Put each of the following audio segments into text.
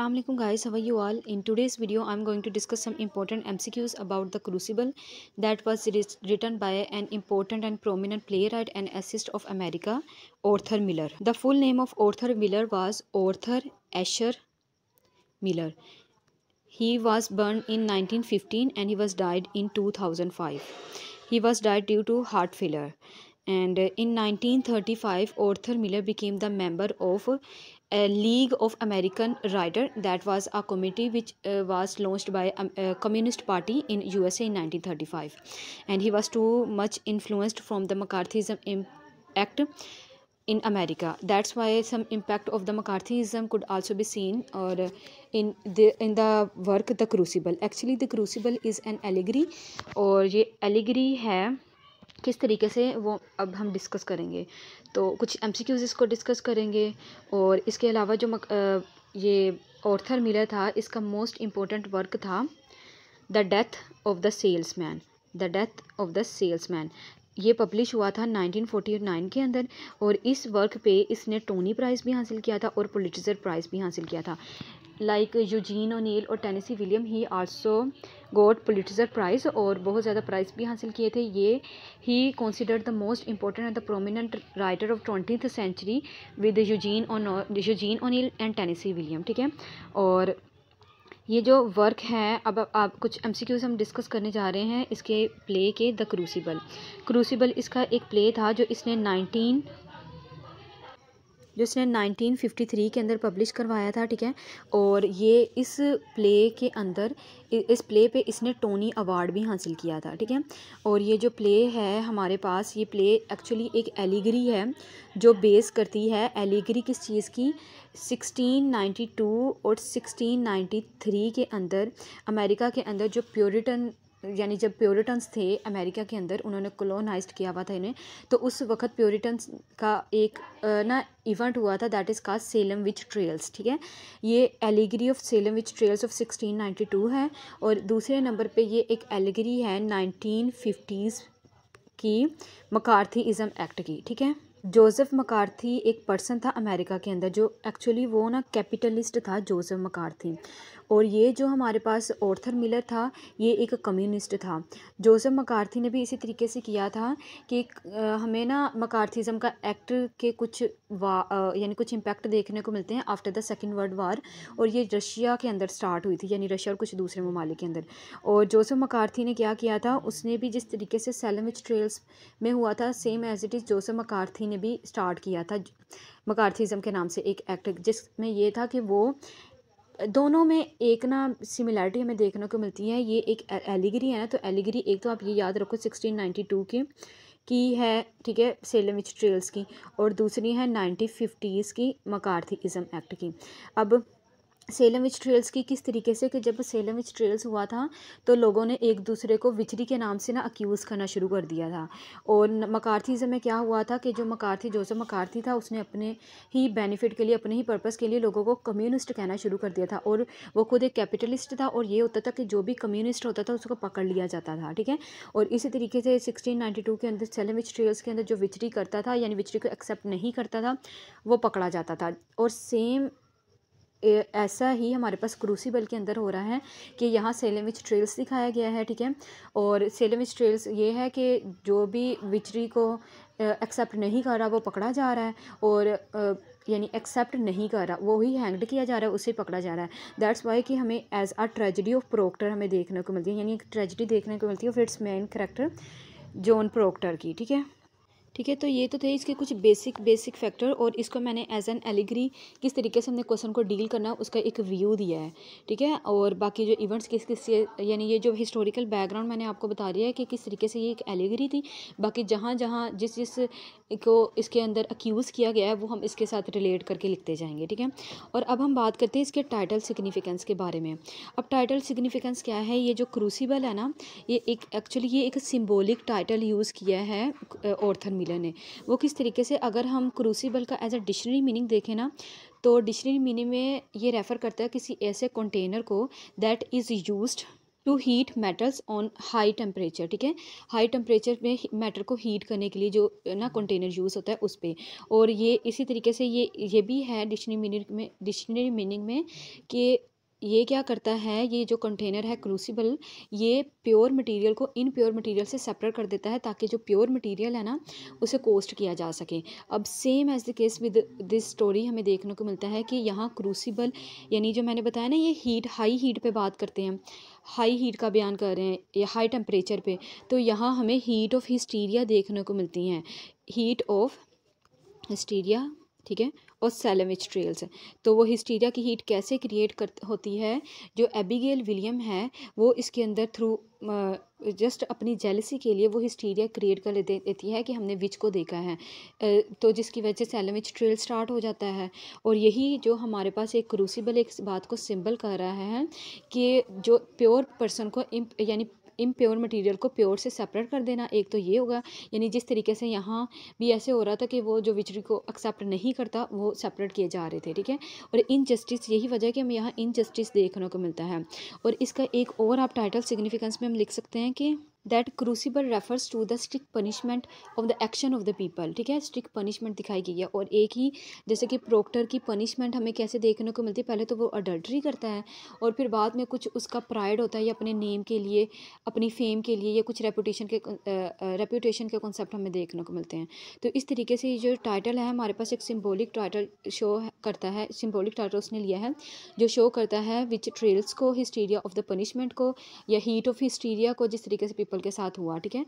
Assalamualaikum guys how are you all in today's video I'm going to discuss some important MCQs about the crucible that was written by an important and prominent playwright and assist of America Arthur Miller the full name of Arthur Miller was Arthur Asher Miller he was born in 1915 and he was died in 2005 he was died due to heart failure and in 1935 Arthur Miller became the member of a League of American Writer that was a committee which uh, was launched by um, a Communist Party in USA in 1935 and he was too much influenced from the McCarthyism Act in America that's why some impact of the McCarthyism could also be seen or uh, in the in the work the crucible actually the crucible is an allegory or ये allegory है किस तरीके से वो अब हम discuss करेंगे तो कुछ एम सी क्यूज़ इसको डिस्कस करेंगे और इसके अलावा जो मक, आ, ये ऑर्थर मिला था इसका मोस्ट इम्पोर्टेंट वर्क था the death of the salesman the death of the salesman ये पब्लिश हुआ था 1949 के अंदर और इस वर्क पे इसने टोनी प्राइज़ भी हासिल किया था और पुलिटजर प्राइज़ भी हासिल किया था लाइक यूजीन ओनील और Tennessee William he also got Pulitzer prize और बहुत ज़्यादा प्राइज़ भी हासिल किए थे ये he considered the most important and the prominent writer of twenty century with Eugene और Eugene O'Neill and Tennessee William ठीक है और ये जो वर्क है अब आप कुछ एम हम डिस्कस करने जा रहे हैं इसके प्ले के द क्रूसीबल क्रूसीबल इसका एक प्ले था जो इसने नाइनटीन जो इसने 1953 के अंदर पब्लिश करवाया था ठीक है और ये इस प्ले के अंदर इस प्ले पे इसने टोनी अवार्ड भी हासिल किया था ठीक है और ये जो प्ले है हमारे पास ये प्ले एक्चुअली एक एलिगरी है जो बेस करती है एलिगरी किस चीज़ की 1692 और 1693 के अंदर अमेरिका के अंदर जो प्योरिटन यानी जब प्योरिटन्स थे अमेरिका के अंदर उन्होंने कोलोनाइज किया हुआ था इन्हें तो उस वक्त प्योरिटन्स का एक ना इवेंट हुआ था that is cast Salem witch trials ठीक है ये allegory of Salem witch trials of 1692 है और दूसरे नंबर पे ये एक एलिगरी है फिफ्टीज की इज़म एक्ट की ठीक है जोसेफ मकारथी एक पर्सन था अमेरिका के अंदर जो एक्चुअली वो ना कैपिटलिस्ट था जोसेफ मकारथी और ये जो हमारे पास ऑर्थर मिलर था ये एक कम्युनिस्ट था जोसेफ मकार्थी ने भी इसी तरीके से किया था कि हमें ना मकार्थिज़म का एक्ट के कुछ यानी कुछ इम्पैक्ट देखने को मिलते हैं after the second world war और ये रशिया के अंदर स्टार्ट हुई थी यानी रशिया और कुछ दूसरे ममालिक के अंदर और जोसेफ मकार्थी ने क्या किया था उसने भी जिस तरीके से सेलमिच ट्रेल्स में हुआ था same as it is Joseph McCarthy ने भी स्टार्ट किया था मकार्थिज़म के नाम से एक एक्ट जिसमें यह था कि वो दोनों में एक ना सिमिलैरिटी हमें देखने को मिलती है ये एक एलिगरी है ना तो एलिगरी एक तो आप ये याद रखो सिक्सटीन नाइन्टी टू की की है ठीक है सेलम विच ट्रेल्स की और दूसरी है नाइनटीन फिफ्टीज़ की मकारथी इज़म एक्ट की अब सेलम विच ट्रेल्स की किस तरीके से कि जब सेलम विच ट्रेल्स हुआ था तो लोगों ने एक दूसरे को विचरी के नाम से ना अक्यूज़ करना शुरू कर दिया था और मकारथीज़ में क्या हुआ था कि जो मकारथी जोसफ मकारथी था उसने अपने ही बेनिफिट के लिए अपने ही पर्पज़ के लिए लोगों को कम्युनिस्ट कहना शुरू कर दिया था और वो खुद एक कैपिटलिस्ट था और ये होता था कि जो भी कम्युनिस्ट होता था उसको पकड़ लिया जाता था ठीक है और इसी तरीके से सिक्सटीन के अंदर सेलम विच ट्रेल्स के अंदर जो विचरी करता था यानी विचरी को एक्सेप्ट नहीं करता था वो पकड़ा जाता था और सेम ऐसा ही हमारे पास क्रूसीबल के अंदर हो रहा है कि यहाँ सेलम विच ट्रेल्स दिखाया गया है ठीक है और सेलम विच ट्रेल्स ये है कि जो भी विचरी को एक्सेप्ट नहीं कर रहा वो पकड़ा जा रहा है और यानी एक्सेप्ट नहीं कर रहा वो ही हैंगड किया जा रहा है उसे पकड़ा जा रहा है दैट्स वाई कि हमें as a tragedy of Proctor हमें देखने को मिलती है यानी एक ट्रेजडी देखने को मिलती है फिर it's main character John Proctor की ठीक है ठीक है तो ये तो थे इसके कुछ बेसिक बेसिक फैक्टर और इसको मैंने एज एन एलिग्री किस तरीके से हमने क्वेश्चन को डील करना उसका एक व्यू दिया है ठीक है और बाकी जो इवेंट्स किस किस यानी ये जो हिस्टोरिकल बैकग्राउंड मैंने आपको बता दिया है कि किस तरीके से ये एक एलिग्री थी बाकी जहाँ जहाँ जिस जिस को इसके अंदर अक्यूज़ किया गया है वो हम इसके साथ रिलेट करके लिखते जाएंगे ठीक है और अब हम बात करते हैं इसके टाइटल सिग्निफिकेंस के बारे में अब टाइटल सिग्निफिकेंस क्या है ये जो क्रूसीबल है ना ये एक एक्चुअली ये एक सिम्बोलिक टाइटल यूज़ किया है ऑर्थन मिलन है वो किस तरीके से अगर हम क्रूसीबल का एज अ डिक्शनरी मीनिंग देखें ना तो डिक्शनरी मीनिंग में ये रेफ़र करता है किसी ऐसे कंटेनर को that is use to heat metals on high temperature ठीक है हाई टेम्परेचर में मेटल को हीट करने के लिए जो ना कंटेनर यूज़ होता है उस पर और ये इसी तरीके से ये ये भी है डिक्शनरी मीनिंग में डिक्शनरी मीनिंग में कि ये क्या करता है ये जो कंटेनर है क्रूसिबल ये प्योर मटेरियल को इन प्योर मटेरियल से सेपरेट कर देता है ताकि जो प्योर मटेरियल है ना उसे कोस्ट किया जा सके अब same as the case with this story हमें देखने को मिलता है कि यहाँ क्रूसिबल यानी जो मैंने बताया ना ये हीट हाई हीट पे बात करते हैं हाई हीट का बयान कर रहे हैं या हाई टेम्परेचर पर तो यहाँ हमें हीट ऑफ हिस्टीरिया देखने को मिलती हैं हीट ऑफ हिस्टीरिया ठीक है और सेलेमिच ट्रेल्स तो वो हिस्टीरिया की हीट कैसे क्रिएट कर होती है जो एबिगेल विलियम है वो इसके अंदर थ्रू जस्ट अपनी जेलसी के लिए वो हिस्टीरिया क्रिएट कर देती है कि हमने विच को देखा है तो जिसकी वजह से एलमिच ट्रेल स्टार्ट हो जाता है और यही जो हमारे पास एक क्रूसिबल एक बात को सिंबल कर रहा है कि जो प्योर पर्सन को यानी इम्प्योर मटेरियल को प्योर से सेपरेट कर देना एक तो ये होगा यानी जिस तरीके से यहाँ भी ऐसे हो रहा था कि वो जो विचरी को एक्सेप्ट नहीं करता वो सेपरेट किए जा रहे थे ठीक है और इनजस्टिस यही वजह है कि हमें यहाँ इनजस्टिस देखने को मिलता है और इसका एक और आप टाइटल सिग्निफिकेंस में हम लिख सकते हैं कि that crucible refers to the strict punishment of the action of the people ठीक है स्ट्रिक पनिशमेंट दिखाई गई है और एक ही जैसे कि प्रोक्टर की पनिशमेंट हमें कैसे देखने को मिलती है पहले तो वो अडल्ट्री करता है और फिर बाद में कुछ उसका प्राइड होता है या अपने नेम के लिए अपनी फेम के लिए या कुछ रेपूटेशन के रेपूटेशन के कॉन्सेप्ट हमें देखने को मिलते हैं तो इस तरीके से ये जो टाइटल है हमारे पास एक सिम्बोलिक टाइटल शो करता है सिम्बोलिक टाइटल उसने लिया है जो शो करता है विच ट्रेल्स को हिस्टीरिया ऑफ द पनिशमेंट को या हीट ऑफ हिस्टीरिया को जिस तरीके से पीपल के साथ हुआ ठीक है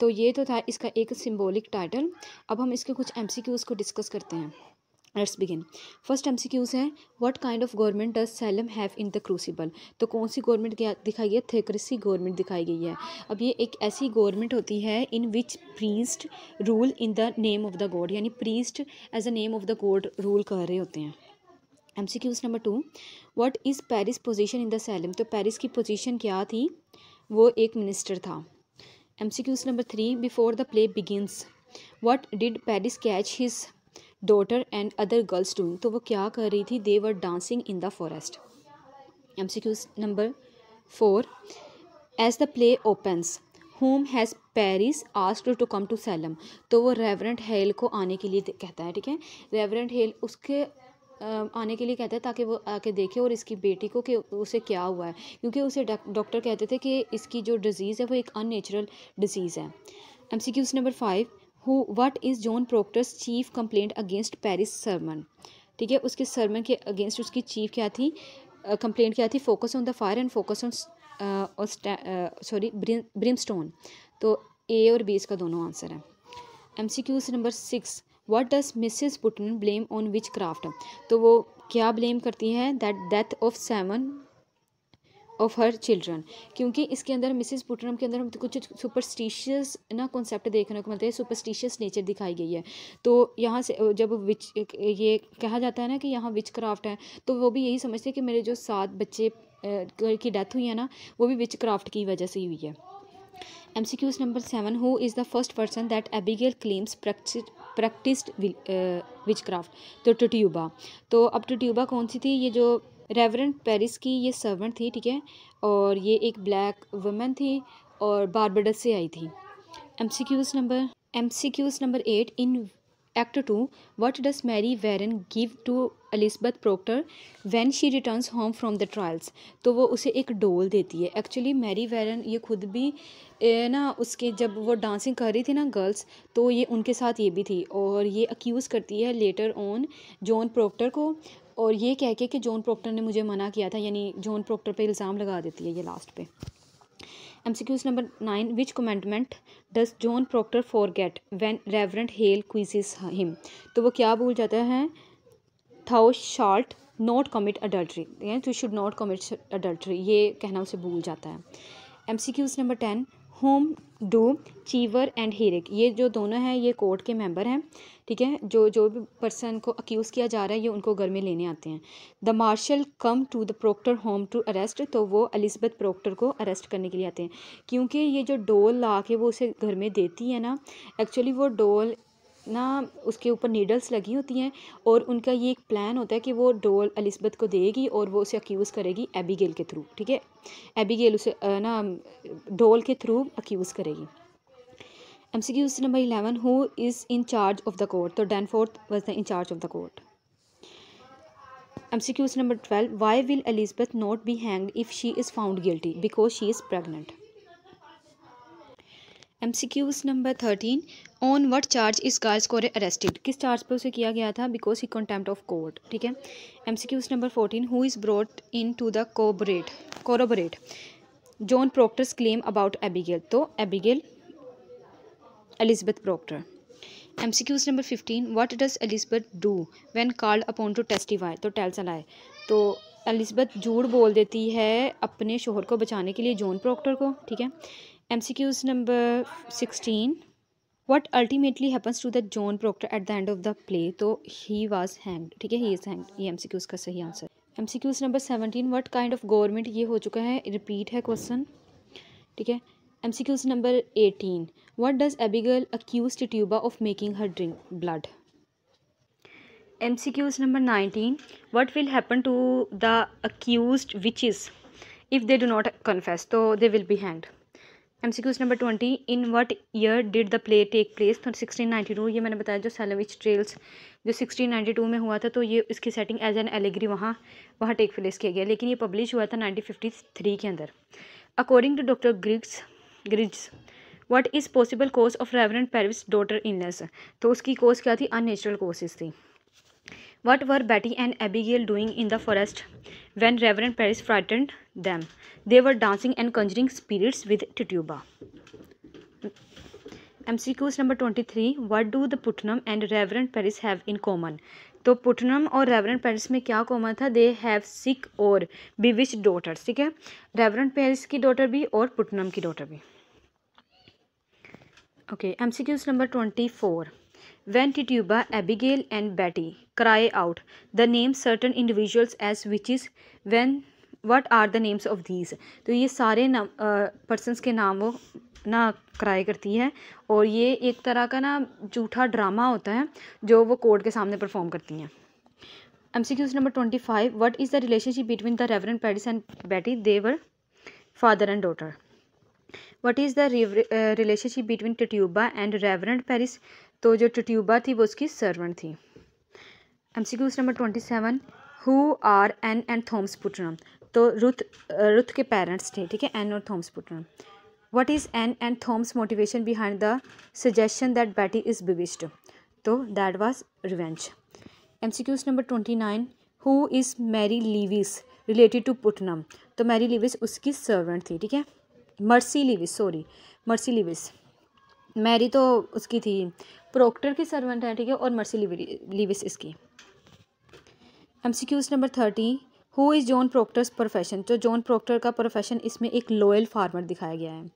तो ये तो था इसका एक सिम्बोलिक टाइटल अब हम इसके कुछ एम को डिस्कस करते हैं let's begin first M C Qs है what kind of government does Salem have in the crucible तो कौन सी गवर्नमेंट दिखाई है थेक्रेसी गवर्नमेंट दिखाई गई है अब ये एक ऐसी गवर्नमेंट होती है in which priest rule in the name of the god यानी priest as a name of the god rule कर रहे होते हैं M C Qs number two what is Parris position in the Salem तो Parris की position क्या थी वो एक मिनिस्टर था M C Qs number three before the play begins what did Parris catch his daughter and other girls doing तो वो क्या कर रही थी they were dancing in the forest M C Qs number four as the play opens whom has Parris asked to come to Salem तो वो reverent Hale को आने के लिए कहता है ठीक है रेवरेंट हेल उसके आने के लिए कहता है ताकि वो आके देखे और इसकी बेटी को कि उसे क्या हुआ है क्योंकि उसे डॉक्टर कहते थे कि इसकी जो डिज़ीज़ है वो एक अननेचुरल डिज़ीज़ है M C Qs number five who what is John Proctor's chief complaint against Parris sermon ठीक है उसके सरमन के अगेंस्ट उसकी चीफ क्या थी कंप्लेंट क्या थी focus on the fire and focus on sorry brim brimstone तो ए और बी इसका दोनों आंसर है M C Qs number six what does Mrs Putnam blame on witchcraft तो वो क्या ब्लेम करती हैं that death of seven of her children क्योंकि इसके अंदर मिसिज पुटनम के अंदर हम तो कुछ सुपरस्टिशियस ना कॉन्सेप्ट देखने को मिलता है सुपरस्टिशियस नेचर दिखाई गई है तो यहाँ से जब विच ये कहा जाता है ना कि यहाँ विच क्राफ्ट है तो वो भी यही समझते हैं कि मेरे जो सात बच्चे की डेथ हुई है ना वो भी विच क्राफ्ट की वजह से ही हुई है M C Qs number seven who is the first person that Abigail claims practised witchcraft तो टट्यूबा तो अब टट्यूबा कौन सी थी ये जो रेवरेंट पेरिस की ये सर्वेंट थी ठीक है और ये एक ब्लैक वुमेन थी और बारबडस से आई थी M C Qs number M C Qs number eight in act two what does Mary Warren give to Elizabeth Proctor when she return home from the trials तो वो उसे एक डोल देती है एक्चुअली मैरी वेरन ये खुद भी ना उसके जब वो डांसिंग कर रही थी ना गर्ल्स तो ये उनके साथ ये भी थी और ये अक्यूज़ करती है लेटर ऑन जॉन प्रोक्टर को और ये कह के कि जॉन प्रोक्टर ने मुझे मना किया था यानी जॉन प्रोक्टर पर इल्ज़ाम लगा देती है ये लास्ट पर M C Qs number nine which commandment does John Proctor forget when Reverend Hale quizzes him तो वो क्या भूल जाता है thou shalt not commit adultery you should not commit adultery ये कहना उसे भूल जाता है M C Qs number ten whom do Cheever and Herrick ये जो दोनों हैं ये कोर्ट के मेंबर हैं ठीक है जो जो भी पर्सन को अक्यूज़ किया जा रहा है ये उनको घर में लेने आते हैं the marshal come to the Proctor home to arrest तो वो अलिजबेथ प्रोक्टर को अरेस्ट करने के लिए आते हैं क्योंकि ये जो डोल ला के वो उसे घर में देती है ना एक्चुअली वो डोल ना उसके ऊपर नीडल्स लगी होती हैं और उनका ये एक प्लान होता है कि वो डोल अलिस्बत को देगी और वो उसे अक्यूज़ करेगी एबीगेल के थ्रू ठीक है एबीगेल उसे ना डोल के थ्रू अक्यूज़ करेगी M C Qs number eleven who is in charge of the court तो Danforth was the in charge of the court M C Qs number twelve why will Elizabeth not be hang if she is found guilty because she is pregnant M C Qs number thirteen on what charge is girls को arrested किस charge पर उसे किया गया था because he contempt of court ठीक है M C Qs number fourteen who is brought in to the corroborate corroborate John Proctor's claim about Abigail तो Abigail Elizabeth Proctor M C Qs number fifteen what does Elizabeth do when called upon to testify तो टेल चलाए तो Elizabeth झूठ बोल देती है अपने शोहर को बचाने के लिए जॉन प्रोक्टर को ठीक है M C Qs number sixteen what ultimately happens to the John Proctor at the end of the play तो ही वॉज हैंग्ड ठीक है ही इज hanged. ये क्यूज का सही answer M C Qs number seventeen what kind of government ये हो चुका है रिपीट है क्वेश्चन ठीक है M C Qs number eighteen what does Abigail accuse Tituba of making her drink blood M C Qs number nineteen what will happen to the accuse witch is if they do not confessed तो they will be hanged M C Qs number twenty in what year did the play take place तो sixteen ninety two ये मैंने बताया जो Salem witch trials जो sixteen ninety two में हुआ था तो ये इसकी सेटिंग एज एन एलेग्री वहाँ वहाँ टेक प्लेस किया गया लेकिन ये पब्लिश हुआ था नाइनटीन फिफ्टी थ्री के अंदर according to doctor Griggs Griggs what is possible cause of Reverend Parris daughter illness तो उसकी कोर्स क्या थी अननेचुरल कोर्सेज थी what were Betty and Abigail doing in the forest when Reverend Parris frightened them they were dancing and conjuring spirits with tituba mcqs number 23 what do the putnam and reverend paris have in common तो Putnam और Reverend Parris में क्या common था they have सिक और विच daughter ठीक है reverent Paris की daughter भी और पुटनम की डॉटर भी okay MCQs number twenty four when Tituba Abigail and Betty cry out the name certain individuals as witch is when what are the names of these तो ये सारे नाम persons के नाम वो ना कराया करती है और ये एक तरह का ना जूठा ड्रामा होता है जो वो कोर्ट के सामने परफॉर्म करती हैं M C Qs number twenty five what is the relationship between the रेवर Parris and Betty they're father and daughter what is the relationship between Tituba and reverend Parris तो जो टट्यूबा थी वो उसकी सर्वेंट थी M C Qs number twenty seven who are Ann and Thomas Putnam तो Ruth Ruth के parents थे ठीक है एन और Thomas Putnam what is Ann and Thoms motivation behind the suggestion that Betty is bewitched तो that was revenge M C Qs number twenty nine who is Mary Lewis related to Putnam तो Mary Lewis उसकी servant थी ठीक है Mercy Lewis sorry Mercy Lewis Mary तो उसकी थी proctor की सर्वेंट है ठीक है और मर्सी लिविस इसकी M C Qs number thirty who is John Proctor's profession तो जॉन प्रोक्टर का प्रोफेशन इसमें एक लॉयल फार्मर दिखाया गया है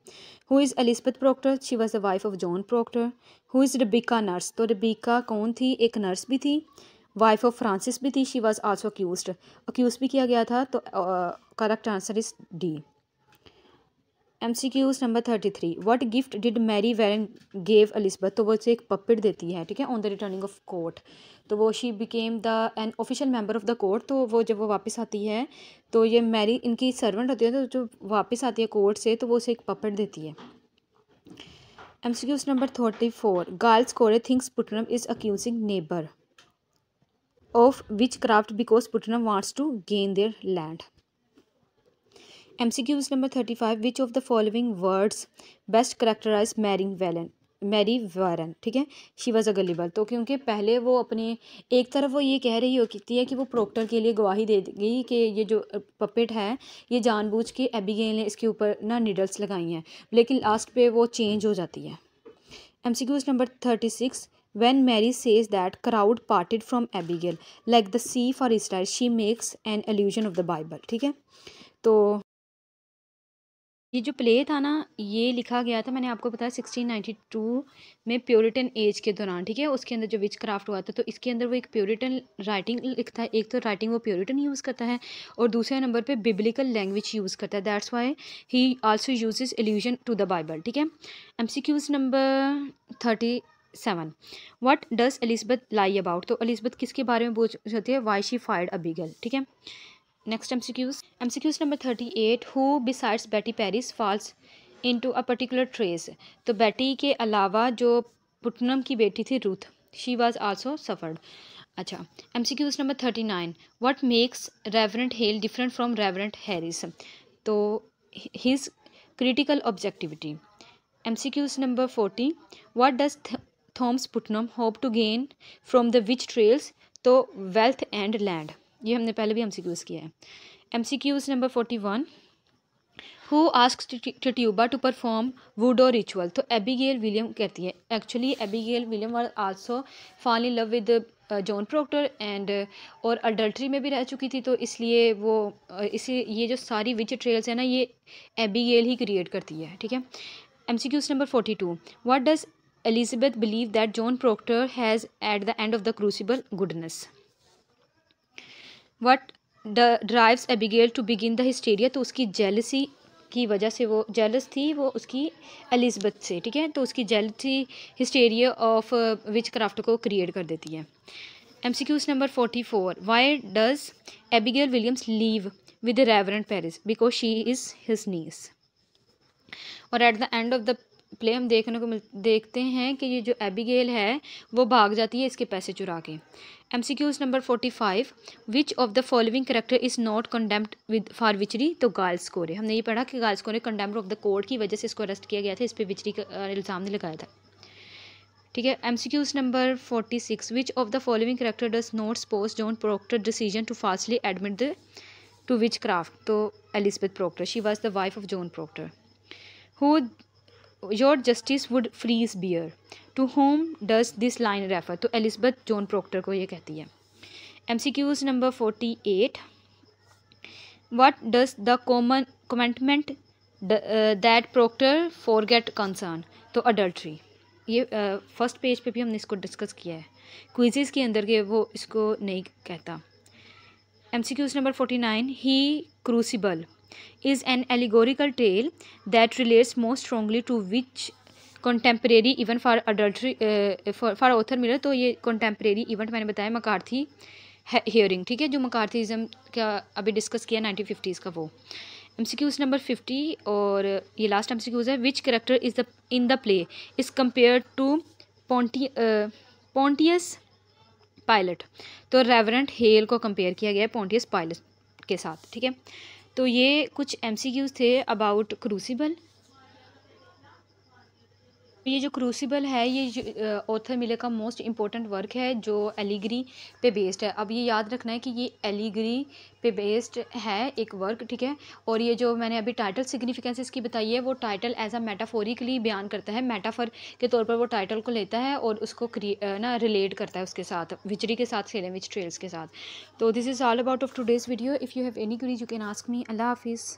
who is Elizabeth Proctor she was the wife of John Proctor who is Rebecca Nurse तो Rebecca कौन थी एक नर्स भी थी वाइफ ऑफ फ्रांसिस भी थी she was also accuse accuse भी किया गया था तो correct answer is D M C Qs number thirty three what gift did Mary Warren gave Elizabeth तो वो उसे एक पपिट देती है ठीक है on the returning of court तो वो she became the an official member of the court तो वो जब वो वापस आती है तो ये मैरी इनकी सर्वेंट होती है तो जो वापस आती है कोर्ट से तो वो उसे एक पपिट देती है M C Qs number thirty four Giles Corey things Putnam is accusing neighbour of witchcraft because Putnam wants to gain their land M C Qs number thirty five which of the following words best characterise Mary Warren Mary Warren ठीक है she was a gullible तो क्योंकि पहले वो अपने एक तरफ वो ये कह रही होती है कि वो प्रोक्टर के लिए गवाही दे गई कि ये जो पपेट है ये जानबूझ के एबीगेल ने इसके ऊपर ना निडल्स लगाई हैं लेकिन लास्ट पे वो चेंज हो जाती है M C Qs number thirty six when mary says that crowd parted from abigail like the sea for israel she makes an allusion of the bible ठीक है तो ये जो प्ले था ना ये लिखा गया था मैंने आपको बताया सिक्सटीन नाइन्टी टू में प्योरिटन एज के दौरान ठीक है उसके अंदर जो विच क्राफ्ट हुआ था तो इसके अंदर वो एक प्योरिटन राइटिंग लिखता है एक तो राइटिंग वो प्योरिटन यूज़ करता है और दूसरे नंबर पे बिब्लिकल लैंग्वेज यूज़ करता है that's why he also use allusion to the Bible ठीक है M C Qs number thirty seven what does Elizabeth lie about तो एलिजबथ किसके बारे में बोल सकती है वाई शी फायर अबीगल ठीक है next MCQs MCQs number thirty eight who besides Betty Parris falls into a particular trance तो बेटी के अलावा जो पुटनम की बेटी थी Ruth she was also suffered अच्छा M C Qs number thirty nine what makes reverend Hale different from reverend Harris तो his critical objectivity M C Qs number forty what does Thomas Putnam hope to gain from the witch trials तो wealth and land ये हमने पहले भी M C Qs किया है M C Qs number forty one who ask Tituba to perform voodoo ritual तो Abigail William कहती है एक्चुअली एबीगेल विलियम और also fall in love with John Proctor and और अडल्ट्री में भी रह चुकी थी तो इसलिए वो uh, इसी ये जो सारी विच ट्रेल्स है ना ये एबीगेल ही क्रिएट करती है ठीक है M C Qs number forty two what does Elizabeth believe that John Proctor has at the end of the crucible goodness what drives Abigail to begin the hysteria तो उसकी जेलसी की वजह से वो जेलस थी वो उसकी एलिजबेथ से ठीक है तो उसकी jealousy hysteria of witchcraft को क्रिएट कर देती है M C Qs number forty four why does Abigail Williams live with reverend Parris because she is his niece और at the end of the play हम देखने को मिल देखते हैं कि ये जो एबिगेल है वो भाग जाती है इसके पैसे चुरा के M C Qs number forty five which of the following character is not condemned with for witchery तो गर्ल्स कोरे हमने ये पढ़ा कि गर्ल्स कोरे कंडेम्ड ऑफ द कोर्ट की वजह से इसको अरेस्ट किया गया था इस पर विचरी का इल्ज़ाम ने लगाया था ठीक है M C Qs number forty six which of the following character does not suppose John Proctor decision to falsely admit the to witchcraft तो Elizabeth Proctor she was the wife of John Proctor who your justice would freeze beer to home does this line refer तो Elizabeth John Proctor को ये कहती है M C Qs number forty eight what does the common commandment that proctor forget concern तो adultery ये first uh, page पे भी हमने इसको डिस्कस किया है क्विजेज के अंदर के वो इसको नहीं कहता M C Qs number forty nine he crucible is an allegorical tale that relates most strongly to which contemporary event for adultery for author Miller तो ये to इवेंट मैंने बताया maine हेयरिंग ठीक है जो मकार्थीज़म jo अभी discuss किया nineteen fifties का वो M C Qs number fifty और ये लास्ट एम सी क्यूज़ है which character is the in the play is compare to Ponti Pontius Pilate तो रेवरेंट हेल को कंपेयर किया गया है पोंटियस पायलट के साथ ठीक है तो ये कुछ एम थे अबाउट क्रूसीबल ये जो क्रूसिबल है ये ऑथर मिले का मोस्ट इम्पोर्टेंट वर्क है जो एलिग्री पे बेस्ड है अब ये याद रखना है कि ये एलिग्री पे बेस्ड है एक वर्क ठीक है और ये जो मैंने अभी टाइटल सिग्निफिकेंस इसकी बताई है वो टाइटल एज अ मेटाफोरिकली बयान करता है मेटाफर के तौर पर वो टाइटल को लेता है और उसको ना रिलेट करता है उसके साथ विचरी के साथ खेलें विच ट्रेल्स के साथ तो this is all about of today's video if you have any queries you can ask me अल्लाह हाफिज़